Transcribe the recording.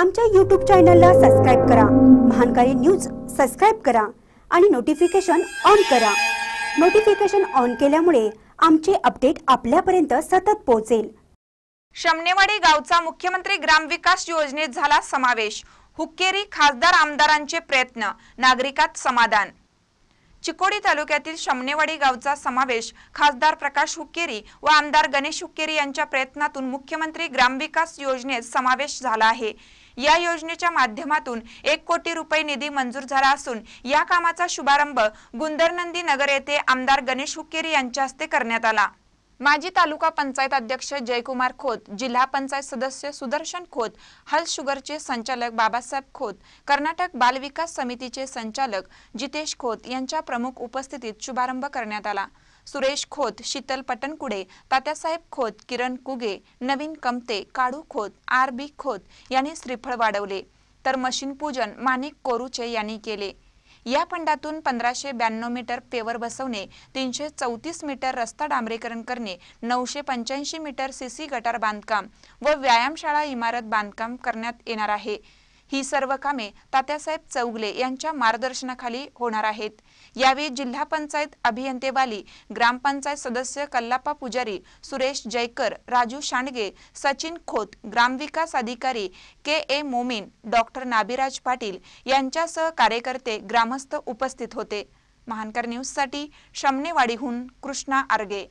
आमच्या यूट्यूब चॅनलला सबस्क्राईब करा महानकारी न्यूज सबस्क्राईब करा आणि नोटिफिकेशन ऑन करा नोटिफिकेशन ऑन केल्यामुळे आमचे अपडेट आपल्यापर्यंत सतत पोहोचेल शमनेवाडी गावचा मुख्यमंत्री ग्रामविकास योजनेत झाला समावेश हुक्केरी खासदार आमदारांचे प्रयत्न नागरिकात समाधान चिकोडी तालुक्यातील शमनेवाडी गावचा समावेश खासदार प्रकाश हुक्केरी व आमदार गणेश हुक्केरी यांच्या प्रयत्नातून मुख्यमंत्री ग्रामविकास योजनेत समावेश झाला आहे या योजनेच्या माध्यमातून एक कोटी रुपये निधी मंजूर झाला असून या कामाचा शुभारंभ गुंदरनंदी नगर येथे आमदार गणेश हुक्केरी यांच्या हस्ते करण्यात आला माजी तालुका पंचायत अध्यक्ष जयकुमार खोत जिल्हा पंचायत सदस्य सुदर्शन खोत हल शुगरचे संचालक बाबासाहेब खोत कर्नाटक बालविकास समितीचे संचालक जितेश खोत यांच्या प्रमुख उपस्थितीत शुभारंभ करण्यात आला सुरेश खोत शीतल पटनकुडे तात्यासाहेब खोत किरण कुगे नवीन कमते काडू खोत आर बी खोत यांनी श्रीफळ वाढवले तर मशीन पूजन माणिक कोरुचे यांनी केले या फंडातून पंधराशे ब्याण्णव मीटर पेवर बसवणे तीनशे चौतीस मीटर रस्ता डांबरीकरण करणे नऊशे पंच्याऐंशी मीटर सीसी गटार बांधकाम व व्यायामशाळा इमारत बांधकाम करण्यात येणार आहे ही सर्व कामे तात्यासाहेब चौगले यांच्या मार्गदर्शनाखाली होणार आहेत यावेळी जिल्हा पंचायत अभियंतेवाली ग्रामपंचायत सदस्य कल्लापा पुजारी सुरेश जयकर राजू शांडगे सचिन खोत ग्रामविकास अधिकारी K A Momin doctor Nabhiraj Patil यांच्यासह कार्यकर्ते ग्रामस्थ उपस्थित होते महानकर न्यूजसाठी शमनेवाडीहून कृष्णा आर्गे